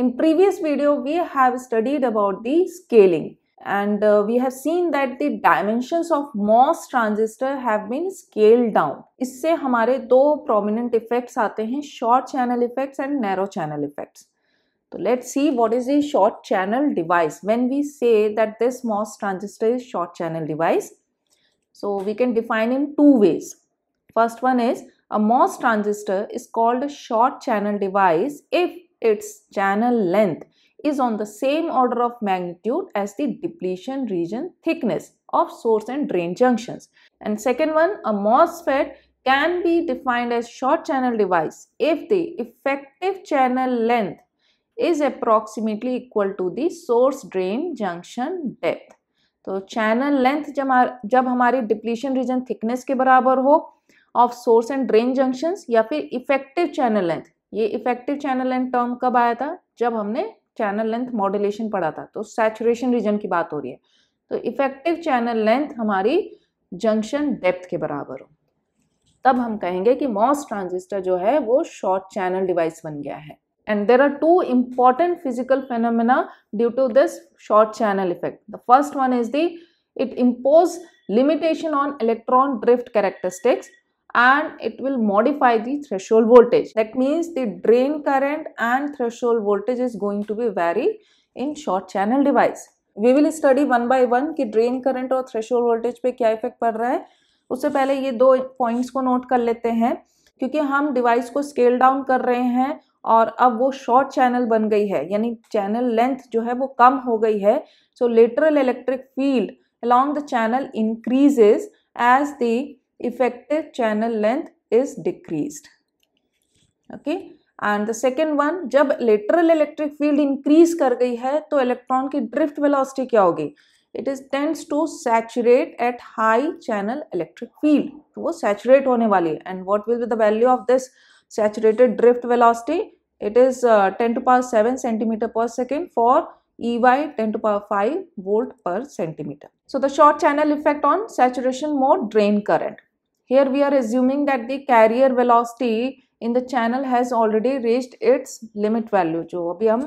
In previous video, we have studied about the scaling and uh, we have seen that the dimensions of MOS transistor have been scaled down. इससे हमारे दो prominent effects आते हैं short channel effects and narrow channel effects. So let's see what is the short channel device when we say that this MOS transistor is short channel device. So we can define in two ways. First one is a MOS transistor is called a short channel device if its channel length is on the same order of magnitude as the depletion region thickness of source and drain junctions. And second one, a MOSFET can be defined as short channel device if the effective channel length is approximately equal to the source drain junction depth. तो channel length जब जब हमारी depletion region thickness के बराबर हो of source and drain junctions या फिर effective channel length ये इफेक्टिव चैनल लेंथ टर्म कब आया था जब हमने चैनल लेंथ मॉड्यूलेशन पढ़ा था तो सैचुरेशन रीजन की बात हो रही है तो इफेक्टिव चैनल लेंथ हमारी जंक्शन डेप्थ के बराबर हो तब हम कहेंगे कि मॉस ट्रांजिस्टर जो है वो शॉर्ट चैनल डिवाइस बन गया है and there are two important physical phenomena due to this short channel effect the first one is the it impose limitation on electron drift characteristics and it will modify the threshold voltage. That means the drain current and threshold voltage is going to be vary in short channel device. we will study one by one ki drain current और threshold voltage pe kya effect pad raha hai usse pehle ye do points ko note kar lete hain kyunki hum device ko scale down kar rahe hain और अब वो short channel बन गई है यानी channel length जो है वो कम हो गई है so lateral electric field along the channel increases as the effective channel length is decreased okay and the second one jab lateral electric field increase kar gayi hai to electron ki drift velocity kya hogi it is tends to saturate at high channel electric field to saturate saturate hone wali and what will be the value of this saturated drift velocity it is uh, 10 to power 7 centimeter per second for ey 10 to power 5 volt per centimeter so the short channel effect on saturation more drain current here we are assuming that the carrier velocity in the channel has already reached its limit value जो अभी हम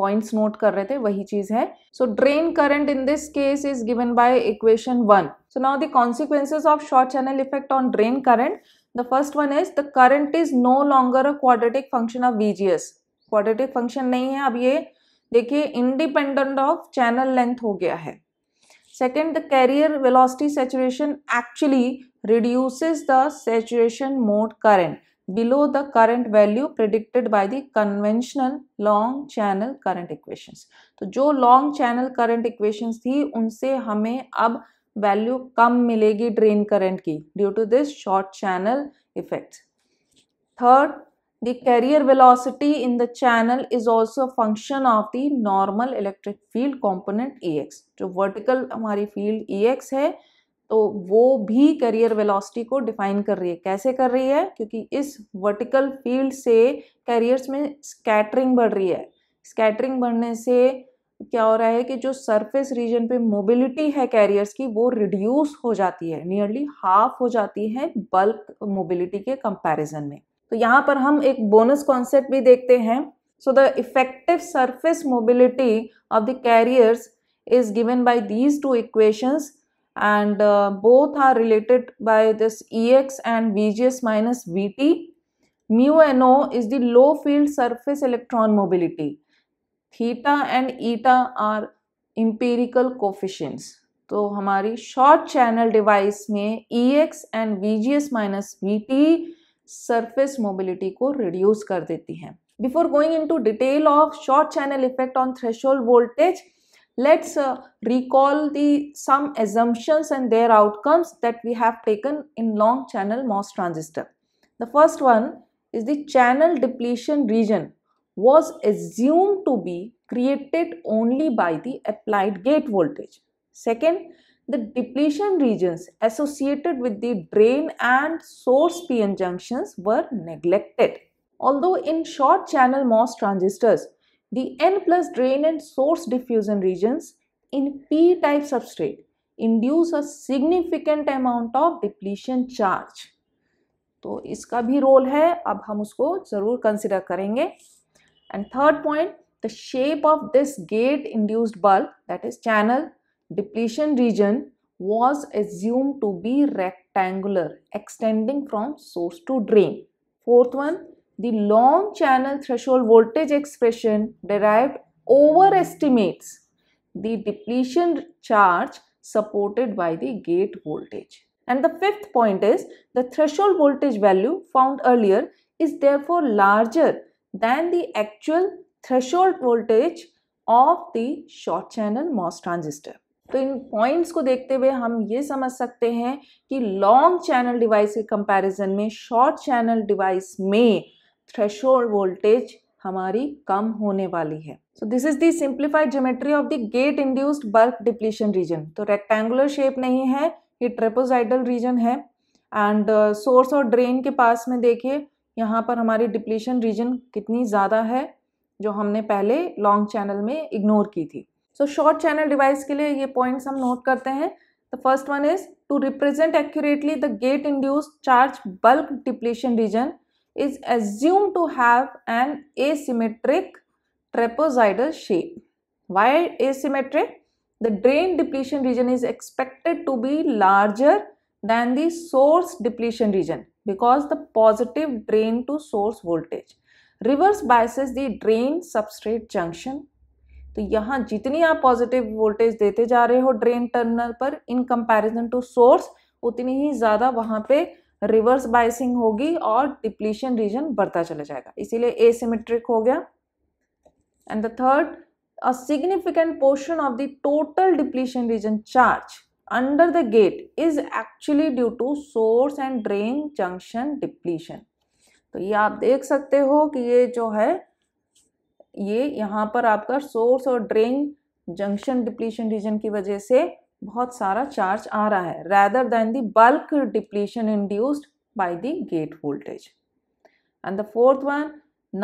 points note कर रहे थे वही चीज है so drain current in this case is given by equation one so now the consequences of short channel effect on drain current the first one is the current is no longer a quadratic function of VGS quadratic function नहीं है अब ये देखिए independent of channel length हो गया है second the carrier velocity saturation actually reduces the saturation mode current below the current value predicted by the conventional long channel current equations. तो जो long channel current equations थी उनसे हमें अब value कम मिलेगी ड्रेन करंट की due to this short channel effect third the carrier velocity in the channel is also a function of the normal electric field component ex जो vertical हमारी field ex है तो वो भी करियर वेलोसिटी को define कर रही है कैसे कर रही है क्योंकि इस वर्टिकल फील्ड से कैरियर्स में स्कैटरिंग बढ़ रही है स्कैटरिंग बढ़ने से क्या हो रहा है कि जो सरफेस रीजन पे मोबिलिटी है कैरियर्स की वो रिड्यूस हो जाती है नियरली हाफ हो जाती है बल्क मोबिलिटी के कंपैरिजन में तो यहाँ पर हम एक बोनस कॉन्सेप्ट भी देखते हैं so the effective surface mobility of the carriers is given by these two equations and uh, both are related by this ex and vgs minus vt mu no is the low field surface electron mobility theta and eta are empirical coefficients तो हमारी short channel device में E X and V G S minus V T surface mobility को reduce कर देती हैं before going into detail of short channel effect on threshold voltage let's uh, recall the some assumptions and their outcomes that we have taken in long channel MOS transistor. The first one is the channel depletion region was assumed to be created only by the applied gate voltage. Second, the depletion regions associated with the drain and source p-n junctions were neglected. Although in short channel MOS transistors, the N plus drain and source diffusion regions in P-type substrate induce a significant amount of depletion charge. So, इसका role role है अब हम उसको ज़रूर consider करेंगे and third point the shape of this gate induced bulk that is channel depletion was assumed to be rectangular extending from source to drain. Fourth one, the long channel threshold voltage expression derived overestimates the depletion charge supported by the gate voltage. And the fifth point is the threshold voltage value found earlier is therefore larger than the actual threshold voltage of the short channel MOS transistor. तो इन points को देखते हुए हम ये समझ सकते हैं कि लॉन्ग चैनल डिवाइस के कंपैरिजन में शॉर्ट चैनल डिवाइस में थ्रेशोल्ड वोल्टेज हमारी कम होने वाली है so this is the simplified geometry of the gate induced bulk depletion region तो रेक्टेंगुलर शेप नहीं है ये ट्रेपोजाइडल रीजन है एंड सोर्स uh, और ड्रेन के पास में देखिए यहाँ पर हमारी डिप्लीशन रीजन कितनी ज़्यादा है जो हमने पहले लॉन्ग चैनल में इग्नोर की थी सो शॉर्ट चैनल डिवाइस के लिए ये पॉइंट्स हम नोट करते हैं the first one is to represent accurately the gate induced charge bulk depletion region is assumed to have an asymmetric trapezoidal shape. Why asymmetric? The drain depletion region is expected to be larger than the source depletion region because the positive drain to source voltage. Reverse biases the drain substrate junction तो यहाँ जितनी आप positive voltage देते जा रहे हो drain terminal पर in comparison to source उतनी ही ज़्यादा वहाँ पे रिवर्स बाइसिंग होगी और डिप्लीशन रीजन बढ़ता चला जाएगा इसीलिए एसिमेट्रिक हो गया and the third a significant portion of the total depletion region charge under the gate is actually due to source and drain junction depletion तो ये आप देख सकते हो कि ये जो है ये यहाँ पर आपका सोर्स और ड्रेन जंक्शन डिप्लीशन रीजन की वजह से बहुत सारा चार्ज आ रहा है rather than the bulk depletion induced by the gate voltage. And the fourth one,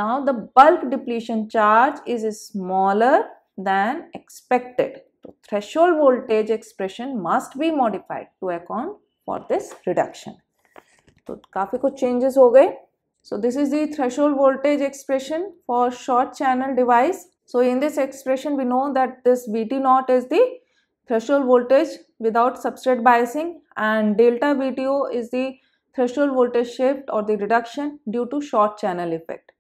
now the bulk depletion charge is smaller than expected. So threshold voltage expression must be modified to account for this reduction. so काफ़ी कुछ changes हो गए So this is the threshold voltage expression for short channel device. So in this expression we know that this VT naught is the threshold voltage without substrate biasing and delta VTO is the threshold voltage shift or the reduction due to short channel effect.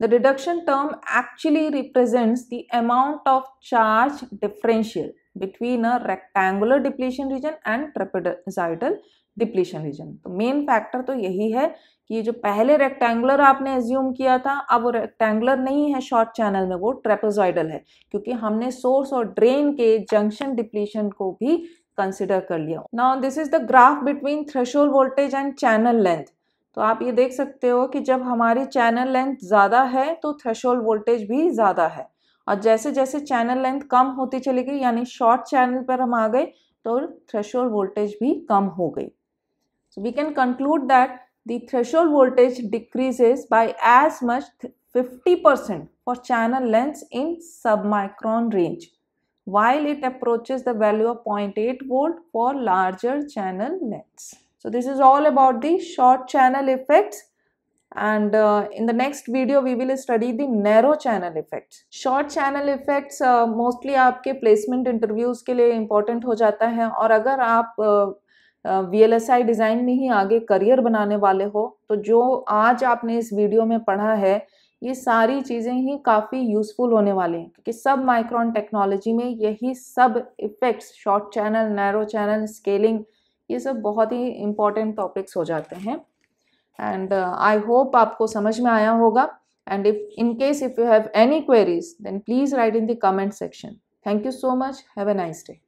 The reduction term actually represents the amount of charge differential between a rectangular depletion region and trapezoidal depletion region तो main factor तो यही है कि जो पहले rectangular आपने assume किया था अब वो रेक्टेंगुलर नहीं है शॉर्ट चैनल में वो ट्रेपोजॉइडल है क्योंकि हमने सोर्स और ड्रेन के जंक्शन डिप्लीशन को भी कंसिडर कर लिया now this is the graph between threshold voltage and channel length तो आप ये देख सकते हो कि जब हमारी चैनल लेंथ ज़्यादा है तो थ्रेशोल वोल्टेज भी ज़्यादा है और जैसे जैसे चैनल लेंथ कम होती चली गई यानी शॉर्ट चैनल पर हम आ गए तो थ्रेशोल वोल्टेज भी कम हो गई So we can conclude that the threshold voltage decreases by as much 50% for channel lengths in submicron range while it approaches the value of 0.8 volt for larger channel lengths. So this is all about the short channel effects and uh, in the next video we will study the narrow channel effects. Short channel effects uh, mostly आपके placement interviews के लिए important हो जाता है और अगर आप uh, V L design में ही आगे करियर बनाने वाले हो तो जो आज आपने इस वीडियो में पढ़ा है ये सारी चीज़ें ही काफ़ी यूज़फुल होने वाले हैं क्योंकि सब माइक्रॉन टेक्नोलॉजी में यही सब effects short channel narrow channel scaling ये सब बहुत ही इम्पॉर्टेंट टॉपिक्स हो जाते हैं एंड आई होप आपको समझ में आया होगा and if in case if you have any queries then please write in the comment section thank you so much have a nice day